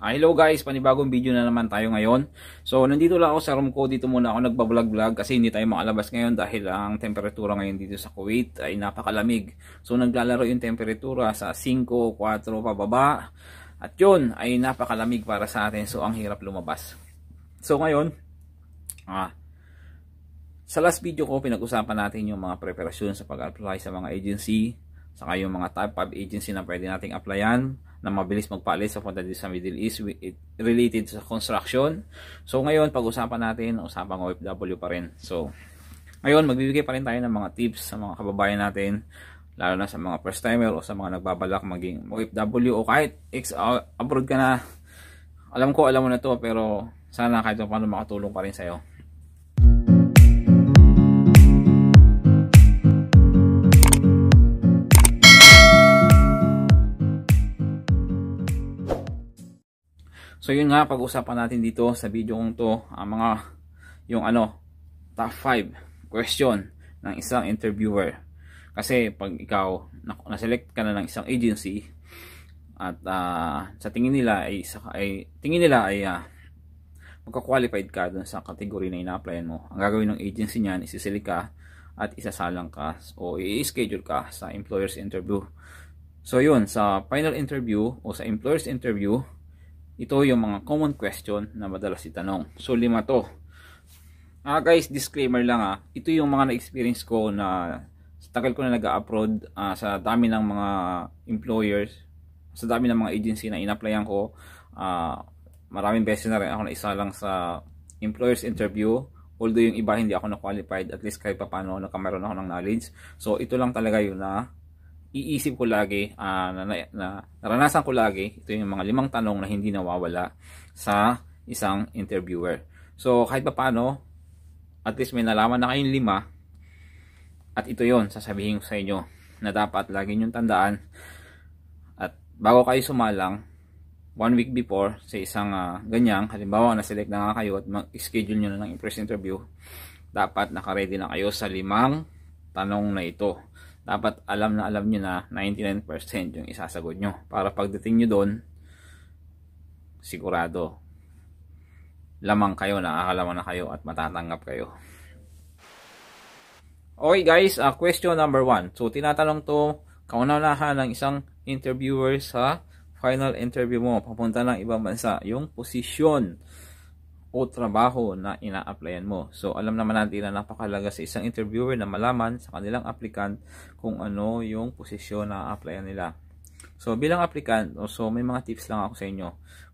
Ah, hello guys, panibagong video na naman tayo ngayon. So, nandito lang ako sa room ko. Dito muna ako nagbablog-vlog kasi hindi tayo makalabas ngayon dahil ang temperatura ngayon dito sa Kuwait ay napakalamig. So, naglalaro yung temperatura sa 5, 4 pababa. At yun ay napakalamig para sa atin. So, ang hirap lumabas. So, ngayon, ah, sa last video ko, pinag-usapan natin yung mga preparasyon sa pag-apply sa mga agency, saka yung mga top 5 agency na pwede nating applyan na mabilis magpaalis sa dito sa Middle East related sa construction. So ngayon, pag-usapan natin, usapang OFW pa rin. So ngayon, magbibigay pa rin tayo ng mga tips sa mga kababayan natin lalo na sa mga first timer o sa mga nagbabalak maging OFW o kahit abroad ka na alam ko alam mo na to pero sana kahit paano makatulong pa rin sa'yo So yun nga pag-usapan natin dito sa video kong to ang ah, mga yung ano top 5 question ng isang interviewer. Kasi pag ikaw na-select ka na ng isang agency at uh, sa tingin nila ay, sa, ay tingin nila ay uh, magka-qualified ka dun sa category na ina-applyan mo. Ang gagawin ng agency niyan is isisili ka at isasalang ka o i-schedule ka sa employer's interview. So yun, sa final interview o sa employer's interview, ito yung mga common question na madalas itanong. So lima to. Ah guys, disclaimer lang ah. Ito yung mga na-experience ko na sa tagal ko na nag-upload uh, ah, sa dami ng mga employers, sa dami ng mga agency na in-applyan ko. Ah, maraming beses na rin ako na isa lang sa employers interview. Although yung iba hindi ako na qualified, at least kahit pa paano nakameron ako ng knowledge. So ito lang talaga yun na ah iisip ko lagi, uh, na, na, na, naranasan ko lagi, ito yung mga limang tanong na hindi nawawala sa isang interviewer. So, kahit pa paano, at least may nalaman na kayong lima, at ito yon sasabihin ko sa inyo, na dapat lagi nyong tandaan, at bago kayo sumalang, one week before, sa isang uh, ganyang, halimbawa, na-select na nga kayo at mag-schedule nyo na ng in interview, dapat nakaredy na kayo sa limang tanong na ito dapat alam na alam nyo na 99% yung isasagot nyo. Para pagdating nyo doon, sigurado, lamang kayo, nakakalaman na kayo at matatanggap kayo. Okay guys, uh, question number 1. So, tinatanong to kauna-unahan ng isang interviewer sa final interview mo papunta ng ibang bansa. Yung position o trabaho na ina-applyan mo. So, alam naman natin na napakalaga sa isang interviewer na malaman sa kanilang applicant kung ano yung posisyon na applyan nila. So, bilang applicant, so may mga tips lang ako sa inyo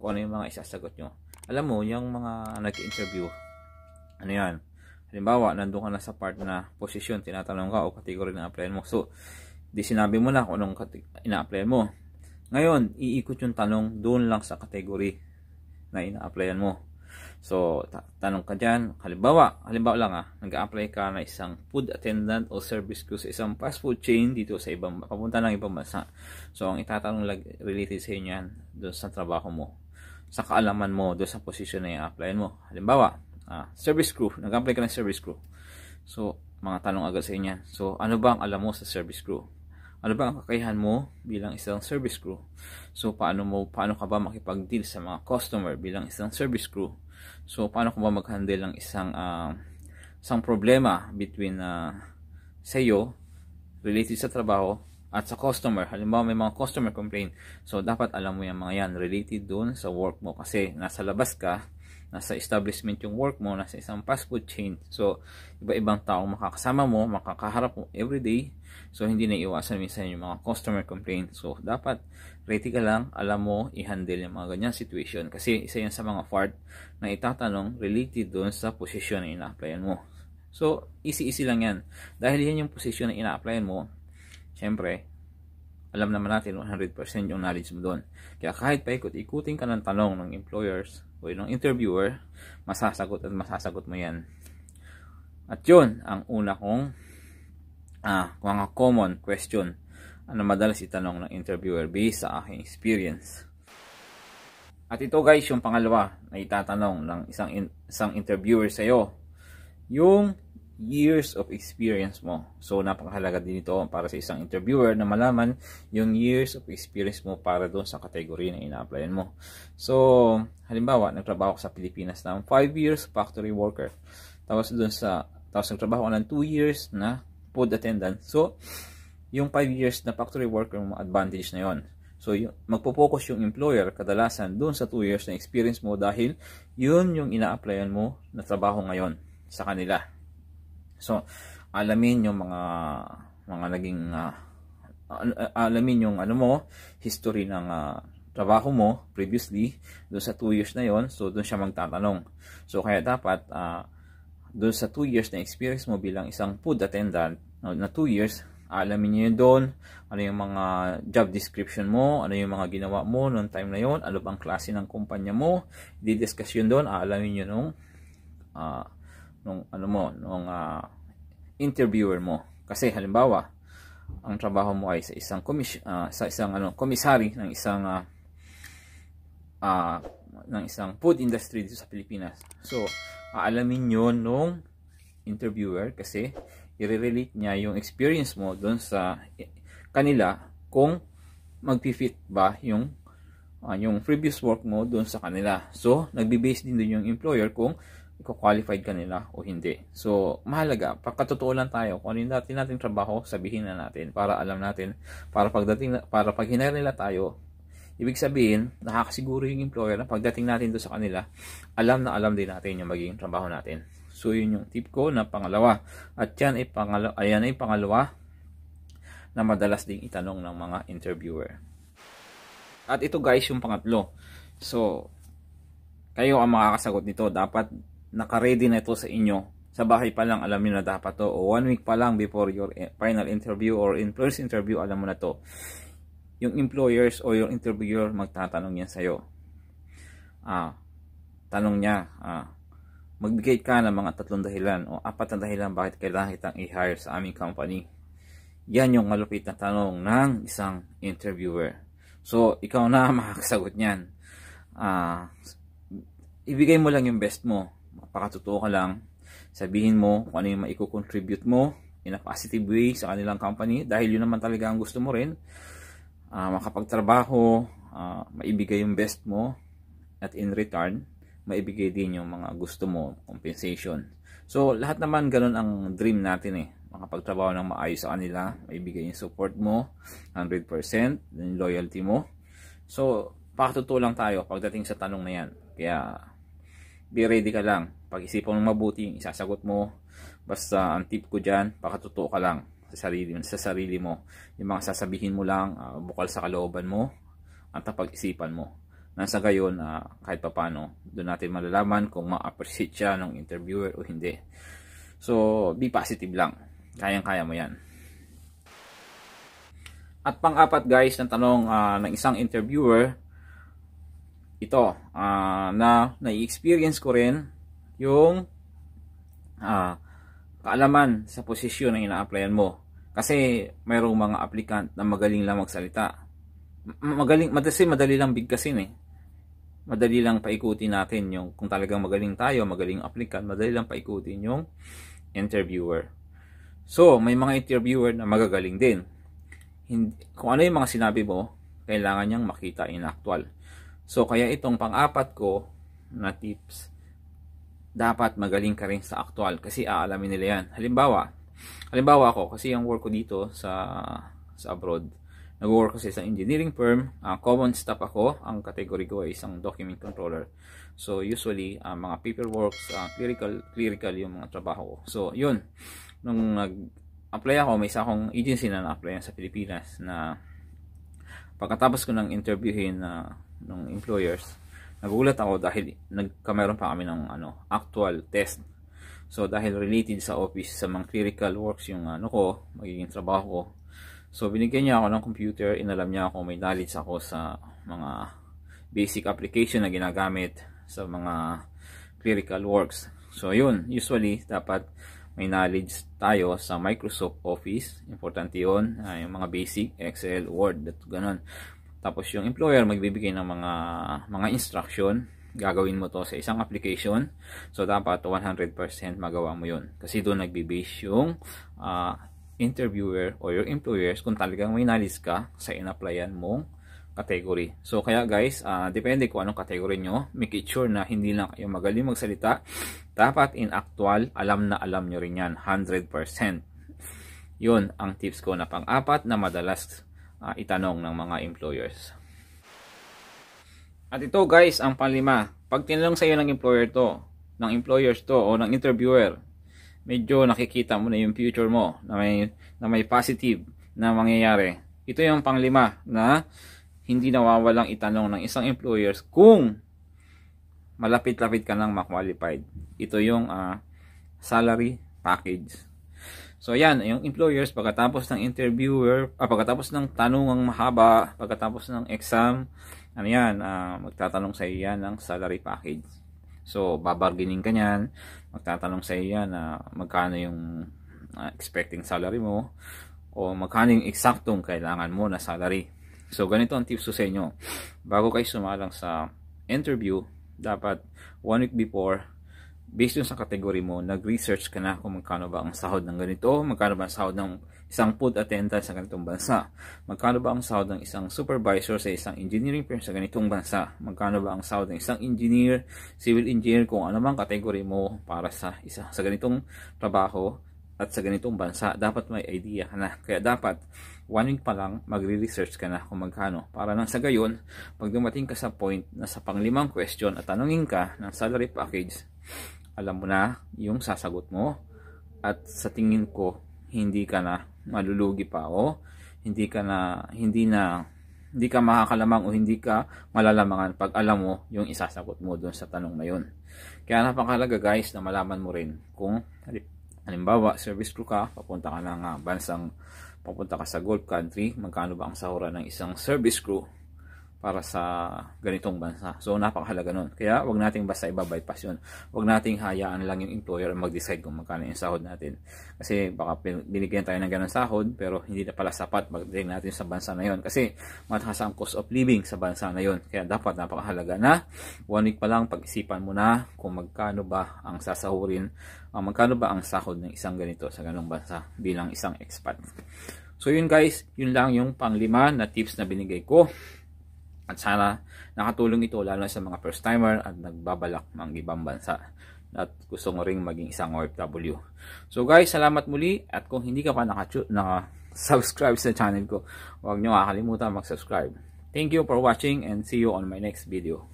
kung ano yung mga isasagot nyo. Alam mo, yung mga nag-interview, ano yan? Halimbawa, nandun ka na sa part na posisyon, tinatanong ka o category na applyan mo. So, di sinabi mo na kung anong ina-applyan mo. Ngayon, iikot yung tanong doon lang sa category na ina-applyan mo. So, ta tanong ka dyan, halimbawa, halimbawa lang ah, nag-apply ka na isang food attendant o service crew sa isang fast food chain dito sa ibang, papunta ng ibang bansa. So, ang itatanong lang related sa inyo yan, doon sa trabaho mo, sa kaalaman mo, doon sa position na i-applyan mo. Halimbawa, ah, service crew, nag-apply ka ng service crew. So, mga tanong agad sa inyo. So, ano ba ang alam mo sa service crew? Ano ba ang kakayahan mo bilang isang service crew? So paano mo paano ka ba makipag-deal sa mga customer bilang isang service crew? So paano ka ba mag-handle ng isang uh, isang problema between uh, sa'yo related sa trabaho at sa customer. Halimbawa may mga customer complaint. So dapat alam mo yung mga yan related doon sa work mo kasi nasa labas ka nasa establishment yung work mo, nasa isang fast food chain. So, iba-ibang tao makakasama mo, makakaharap mo everyday. So, hindi na iwasan minsan yung mga customer complaint. So, dapat ready ka lang, alam mo, i-handle yung mga ganyan situation. Kasi isa yan sa mga part na itatanong related doon sa position na ina-applyan mo. So, easy-easy lang yan. Dahil yan yung position na ina-applyan mo, syempre, alam naman natin 100% yung knowledge mo doon. Kaya kahit paikot-ikutin ka ng tanong ng employers o ng interviewer, masasagot at masasagot mo yan. At yun, ang una kong ah, mga common question ano madalas itanong ng interviewer based sa aking experience. At ito guys, yung pangalawa na itatanong ng isang, in, isang interviewer sa'yo. Yung years of experience mo. So, napakahalaga din ito para sa isang interviewer na malaman yung years of experience mo para doon sa kategory na ina-applyan mo. So, halimbawa, nagtrabaho ko sa Pilipinas ng 5 years factory worker. Tapos doon sa, tapos nagtrabaho ko ng 2 years na food attendant. So, yung 5 years na factory worker mo, advantage na yon. So, magpo-focus yung employer kadalasan doon sa 2 years na experience mo dahil yun yung ina-applyan mo na trabaho ngayon sa kanila. So, alamin yung mga mga naging uh, alamin yung ano mo, history ng uh, trabaho mo previously doon sa 2 years na yon so doon siya magtatanong so kaya dapat uh, doon sa 2 years na experience mo bilang isang food attendant no, na 2 years alamin niyo yun doon ano yung mga job description mo ano yung mga ginawa mo noong time na yon ano bang klase ng kumpanya mo i-discuss yun doon alamin niyo nung uh, nung ano mo, nung uh, interviewer mo. Kasi halimbawa, ang trabaho mo ay sa isang komis uh, ah, sa isang ano, komisari ng isang uh, uh, ng isang food industry dito sa Pilipinas. So, aalamin 'yon nung interviewer kasi i-relate niya yung experience mo doon sa eh, kanila kung magpi-fit ba yung uh, yung previous work mo doon sa kanila. So, nagbe-base din doon yung employer kung iko-qualified ka nila o hindi. So, mahalaga, pagkatotoo lang tayo, kung ano dati nating trabaho, sabihin na natin para alam natin, para pagdating, para pag hinire nila tayo, ibig sabihin, nakakasiguro yung employer na pagdating natin do sa kanila, alam na alam din natin yung magiging trabaho natin. So, yun yung tip ko na pangalawa. At yan ay pangalawa, ayan ay pangalawa na madalas ding itanong ng mga interviewer. At ito guys, yung pangatlo. So, kayo ang makakasagot nito. Dapat nakaready na ito sa inyo. Sa bahay pa lang, alam niyo na dapat to. O one week pa lang before your eh, final interview or in first interview, alam mo na to. Yung employers o yung interviewer magtatanong yan sa'yo. Ah, tanong niya, ah, magbigay ka ng mga tatlong dahilan o apat na dahilan bakit kailangan kitang i-hire sa aming company. Yan yung malupit na tanong ng isang interviewer. So, ikaw na makakasagot niyan. Ah, ibigay mo lang yung best mo magpakatotoo ka lang. Sabihin mo kung ano yung maiko-contribute mo in a positive way sa kanilang company dahil yun naman talaga ang gusto mo rin. Uh, makapagtrabaho, uh, maibigay yung best mo at in return, maibigay din yung mga gusto mo, compensation. So, lahat naman ganun ang dream natin eh. Makapagtrabaho ng maayos sa kanila, maibigay yung support mo, 100%, yung loyalty mo. So, pakatotoo lang tayo pagdating sa tanong na yan. Kaya, be ready ka lang pag-isipan mong mabuti yung isasagot mo basta ang tip ko dyan pakatotoo ka lang sa sarili, sa sarili mo yung mga sasabihin mo lang uh, bukal sa kalooban mo at pag-isipan mo nasa gayon uh, kahit papano doon natin malalaman kung ma-appreciate siya ng interviewer o hindi so be positive lang kayang-kaya mo yan at pang-apat guys ng tanong uh, ng isang interviewer ito uh, na nai-experience ko rin yung uh, kaalaman sa posisyon na ina-applyan mo. Kasi mayroong mga applicant na magaling lang magsalita. Magaling, madali, madali lang bigkasin eh. Madali lang paikutin natin yung kung talagang magaling tayo, magaling applicant, madali lang paikutin yung interviewer. So, may mga interviewer na magagaling din. Hindi, kung ano yung mga sinabi mo, kailangan niyang makita in actual. So, kaya itong pang-apat ko na tips dapat magaling ka rin sa actual kasi aalamin nila yan. Halimbawa, halimbawa ako kasi yung work ko dito sa sa abroad, nag-work kasi sa engineering firm, uh, common staff ako, ang category ko ay isang document controller. So usually uh, mga paperwork, uh, ah, clerical, clerical yung mga trabaho ko. So yun, nung nag-apply ako, may isa akong agency na na-apply sa Pilipinas na pagkatapos ko ng interviewin na uh, ng employers, Nagulat ako dahil nagkameron pa kami ng ano, actual test. So dahil related sa office sa mga clerical works yung ano ko, magiging trabaho ko. So binigyan niya ako ng computer, inalam niya ako may knowledge ako sa mga basic application na ginagamit sa mga clerical works. So yun, usually dapat may knowledge tayo sa Microsoft Office. Importante yun, uh, yung mga basic, Excel, Word, that, ganun. Tapos yung employer magbibigay ng mga mga instruction, gagawin mo to sa isang application. So dapat 100% magawa mo 'yun kasi doon nagbe-base yung uh, interviewer or your employers kung talagang may knowledge ka sa inapplyan mong category. So kaya guys, uh, depende kung anong category nyo, make it sure na hindi lang kayo magaling magsalita. Dapat in actual, alam na alam nyo rin yan, 100%. Yun ang tips ko na pang-apat na madalas uh, itanong ng mga employers. At ito guys, ang panlima. Pag tinanong sa iyo ng employer to, ng employers to o ng interviewer, medyo nakikita mo na yung future mo na may, na may positive na mangyayari. Ito yung panglima na hindi nawawalang itanong ng isang employers kung malapit-lapit ka nang ma-qualified. Ito yung uh, salary package. So yan, yung employers pagkatapos ng interviewer, ah, pagkatapos ng tanungang mahaba, pagkatapos ng exam, ano yan, ah, magtatanong sa iyan ng salary package. So babarginin ka niyan, magtatanong sa iyan na ah, magkano yung ah, expecting salary mo o magkano yung eksaktong kailangan mo na salary. So ganito ang tips ko sa inyo. Bago kayo sumalang sa interview, dapat one week before based dun sa category mo, nag-research ka na kung magkano ba ang sahod ng ganito, magkano ba ang sahod ng isang food attendant sa ganitong bansa, magkano ba ang sahod ng isang supervisor sa isang engineering firm sa ganitong bansa, magkano ba ang sahod ng isang engineer, civil engineer, kung ano mang category mo para sa isa sa ganitong trabaho at sa ganitong bansa, dapat may idea ka na. Kaya dapat, one week pa lang, magre-research ka na kung magkano. Para nang sa gayon, pag dumating ka sa point na sa panglimang question at tanungin ka ng salary package, alam mo na yung sasagot mo at sa tingin ko hindi ka na malulugi pa o hindi ka na hindi na hindi ka makakalamang o hindi ka malalamangan pag alam mo yung isasagot mo doon sa tanong na yun. Kaya napakalaga guys na malaman mo rin kung halimbawa service crew ka, papunta ka ng ah, bansang papunta ka sa Gulf country, magkano ba ang sahura ng isang service crew para sa ganitong bansa. So napakahalaga nun. Kaya wag nating basta ibabypass yun. Wag nating hayaan lang yung employer mag-decide kung magkano yung sahod natin. Kasi baka binigyan tayo ng ganun sahod pero hindi na pala sapat magdating natin sa bansa na yun. Kasi mataas ang cost of living sa bansa na yun. Kaya dapat napakahalaga na one week pa lang pag-isipan mo na kung magkano ba ang sasahurin, uh, magkano ba ang sahod ng isang ganito sa ganung bansa bilang isang expat. So yun guys, yun lang yung panglima na tips na binigay ko at sana nakatulong ito lalo sa mga first timer at nagbabalak mang ibang bansa at gusto mo ring maging isang OFW. So guys, salamat muli at kung hindi ka pa naka-subscribe sa channel ko, huwag nyo kakalimutan mag-subscribe. Thank you for watching and see you on my next video.